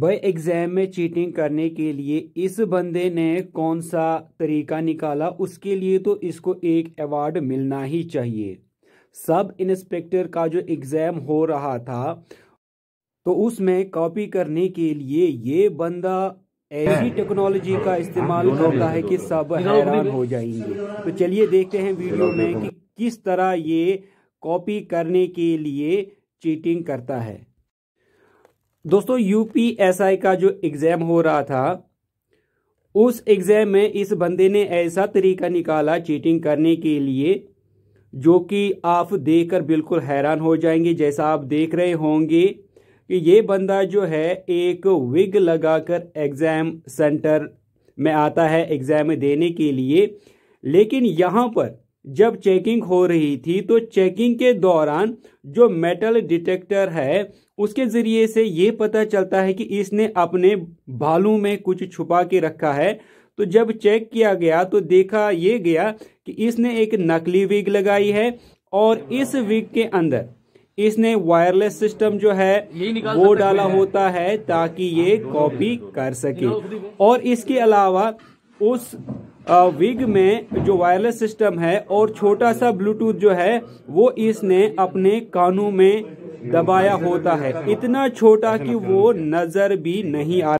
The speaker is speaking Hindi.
भाई एग्जाम में चीटिंग करने के लिए इस बंदे ने कौन सा तरीका निकाला उसके लिए तो इसको एक अवार्ड मिलना ही चाहिए सब इंस्पेक्टर का जो एग्ज़ाम हो रहा था तो उसमें कॉपी करने के लिए ये बंदा ऐसी टेक्नोलॉजी का इस्तेमाल करता है कि सब हैरान हो जाएंगे तो चलिए देखते हैं वीडियो में कि किस तरह ये कॉपी करने के लिए चीटिंग करता है दोस्तों यूपीएसआई का जो एग्ज़ाम हो रहा था उस एग्ज़ाम में इस बंदे ने ऐसा तरीका निकाला चीटिंग करने के लिए जो कि आप देखकर बिल्कुल हैरान हो जाएंगे जैसा आप देख रहे होंगे कि ये बंदा जो है एक विग लगाकर एग्ज़ाम सेंटर में आता है एग्ज़ाम देने के लिए लेकिन यहाँ पर जब चेकिंग हो रही थी तो चेकिंग के दौरान जो मेटल डिटेक्टर है उसके ज़रिए से ये पता चलता है कि इसने अपने भालू में कुछ छुपा के रखा है तो जब चेक किया गया तो देखा ये गया कि इसने एक नकली विग लगाई है और इस हाँ। विग के अंदर इसने वायरलेस सिस्टम जो है वो डाला होता है ताकि ये हाँ, कॉपी कर सके और इसके अलावा उस विग में जो वायरलेस सिस्टम है और छोटा सा ब्लूटूथ जो है वो इसने अपने कानों में दबाया होता है इतना छोटा कि वो नज़र भी नहीं आ